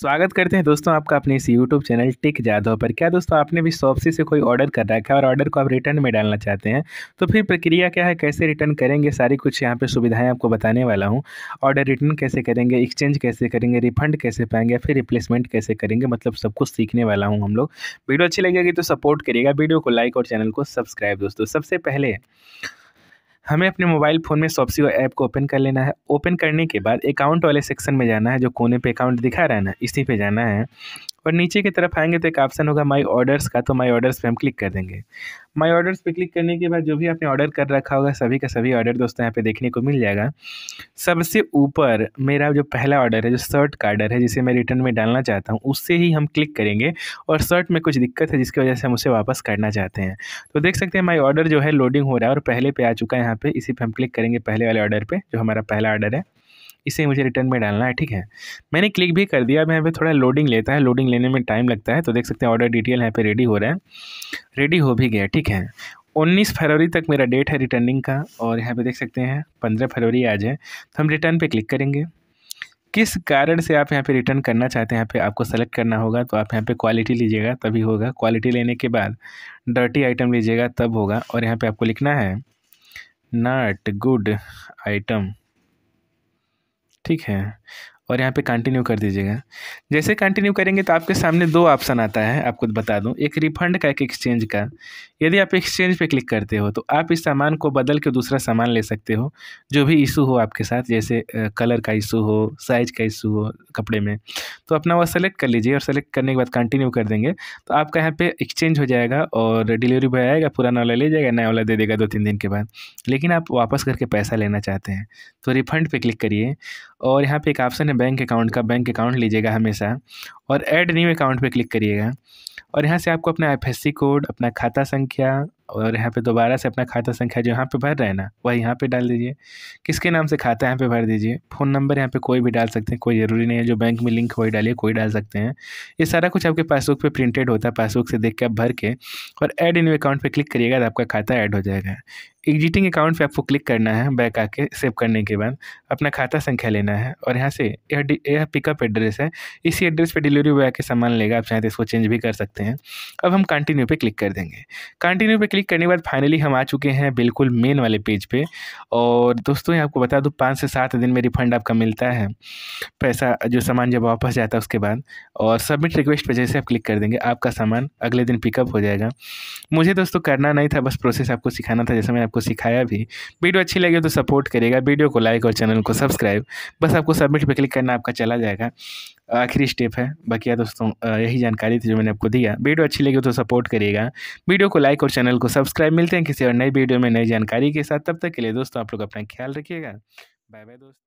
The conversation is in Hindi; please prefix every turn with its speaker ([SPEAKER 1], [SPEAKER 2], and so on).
[SPEAKER 1] स्वागत करते हैं दोस्तों आपका अपने इस यूट्यूब चैनल टिक जादव पर क्या दोस्तों आपने भी शॉपसी से कोई ऑर्डर कर रखा है और ऑर्डर को आप रिटर्न में डालना चाहते हैं तो फिर प्रक्रिया क्या है कैसे रिटर्न करेंगे सारी कुछ यहाँ पे सुविधाएं आपको बताने वाला हूँ ऑर्डर रिटर्न कैसे करेंगे एक्सचेंज कैसे करेंगे रिफंड कैसे पाएंगे फिर रिप्लेसमेंट कैसे करेंगे मतलब सब कुछ सीखने वाला हूँ हम लोग वीडियो अच्छी लगेगी तो सपोर्ट करिएगा वीडियो को लाइक और चैनल को सब्सक्राइब दोस्तों सबसे पहले हमें अपने मोबाइल फ़ोन में सॉप्सियो ऐप को ओपन कर लेना है ओपन करने के बाद अकाउंट वाले सेक्शन में जाना है जो कोने पे अकाउंट दिखा रहा है ना इसी पे जाना है और नीचे की तरफ आएंगे तो एक ऑप्शन होगा माई ऑर्डर्स का तो माई ऑर्डर्स पर हम क्लिक कर देंगे माई ऑर्डर्स पर क्लिक करने के बाद जो भी आपने ऑर्डर कर रखा होगा सभी का सभी ऑर्डर दोस्तों यहाँ पे देखने को मिल जाएगा सबसे ऊपर मेरा जो पहला ऑर्डर है जो शर्ट का ऑर्डर है जिसे मैं रिटर्न में डालना चाहता हूँ उससे ही हम क्लिक करेंगे और शर्ट में कुछ दिक्कत है जिसकी वजह से हम उसे वापस करना चाहते हैं तो देख सकते हैं माई ऑर्डर जो है लोडिंग हो रहा है और पहले पे आ चुका है यहाँ पे इसी पे हम क्लिक करेंगे पहले वाले ऑर्डर पे जो हमारा पहला ऑर्डर है इसे मुझे रिटर्न में डालना है ठीक है मैंने क्लिक भी कर दिया अब यहाँ पर थोड़ा लोडिंग लेता है लोडिंग लेने में टाइम लगता है तो देख सकते हैं ऑर्डर डिटेल यहाँ पे रेडी हो रहा है रेडी हो भी गया ठीक है 19 फरवरी तक मेरा डेट है रिटर्निंग का और यहाँ पर देख सकते हैं पंद्रह फरवरी आ जाए तो हम रिटर्न पर क्लिक करेंगे किस कारण से आप यहाँ पे रिटर्न करना चाहते हैं यहाँ पे आपको सेलेक्ट करना होगा तो आप यहाँ पे क्वालिटी लीजिएगा तभी होगा क्वालिटी लेने के बाद डर्टी आइटम लीजिएगा तब होगा और यहाँ पे आपको लिखना है नॉट गुड आइटम ठीक है और यहाँ पे कंटिन्यू कर दीजिएगा जैसे कंटिन्यू करेंगे तो आपके सामने दो ऑप्शन आता है आपको बता दूँ एक रिफंड का एक एक्सचेंज का यदि आप एक्सचेंज पे क्लिक करते हो तो आप इस सामान को बदल के दूसरा सामान ले सकते हो जो भी इशू हो आपके साथ जैसे कलर का इशू हो साइज का इशू हो कपड़े में तो अपना वह सेलेक्ट कर लीजिए और सेलेक्ट करने के बाद कंटिन्यू कर देंगे तो आपका यहाँ पर एक्सचेंज हो जाएगा और डिलीवरी बॉय आएगा पुराना वाला ले जाएगा नया वाला दे देगा दो तीन दिन के बाद लेकिन आप वापस करके पैसा लेना चाहते हैं तो रिफंड पर क्लिक करिए और यहाँ पर एक ऑप्शन है हैं बैंक अकाउंट का बैंक अकाउंट लीजिएगा हमेशा और ऐड न्यू अकाउंट पे क्लिक करिएगा और यहाँ से आपको अपना एफ कोड अपना खाता संख्या और यहाँ पे दोबारा से अपना खाता संख्या जो यहाँ पे भर रहे हैं ना वह यहाँ पे डाल दीजिए किसके नाम से खाता यहाँ पे भर दीजिए फ़ोन नंबर यहाँ पे कोई भी डाल सकते हैं कोई ज़रूरी नहीं है जो बैंक में लिंक वही डालिए कोई डाल सकते हैं ये सारा कुछ आपके पासबुक पे प्रिंटेड होता है पासबुक से देख के आप भर के और एड इन अकाउंट पर क्लिक करिएगा तो आपका खाता ऐड हो जाएगा एग्जिटिंग अकाउंट पे आपको क्लिक करना है बैक आके सेव करने के बाद अपना खाता संख्या लेना है और यहाँ से यह यह पिकअप एड्रेस है इसी एड्रेस पे डिलीवरी बॉय आके सामान लेगा आप चाहें तो इसको चेंज भी कर सकते हैं अब हम कंटिन्यू पे क्लिक कर देंगे कंटिन्यू पे क्लिक करने के बाद फाइनली हम आ चुके हैं बिल्कुल मेन वाले पेज पर पे। और दोस्तों ये आपको बता दूँ पाँच से सात दिन में रिफंड आपका मिलता है पैसा जो सामान जब वापस जाता है उसके बाद और सबमिट रिक्वेस्ट पर जैसे आप क्लिक कर देंगे आपका सामान अगले दिन पिकअप हो जाएगा मुझे दोस्तों करना नहीं था बस प्रोसेस आपको सिखाना था जैसे मैंने आपको सिखाया भी वीडियो अच्छी लगी तो सपोर्ट करेगा वीडियो को लाइक और चैनल को सब्सक्राइब बस आपको सबमिट पर क्लिक करना आपका चला जाएगा आखिरी स्टेप है बाकी दोस्तों यही जानकारी थी जो मैंने आपको दिया वीडियो अच्छी लगी तो सपोर्ट करिएगा वीडियो को लाइक और चैनल को सब्सक्राइब मिलते हैं किसी और नई वीडियो में नई जानकारी के साथ तब तक के लिए दोस्तों आप लोग अपना ख्याल रखिएगा बाय बाय दोस्तों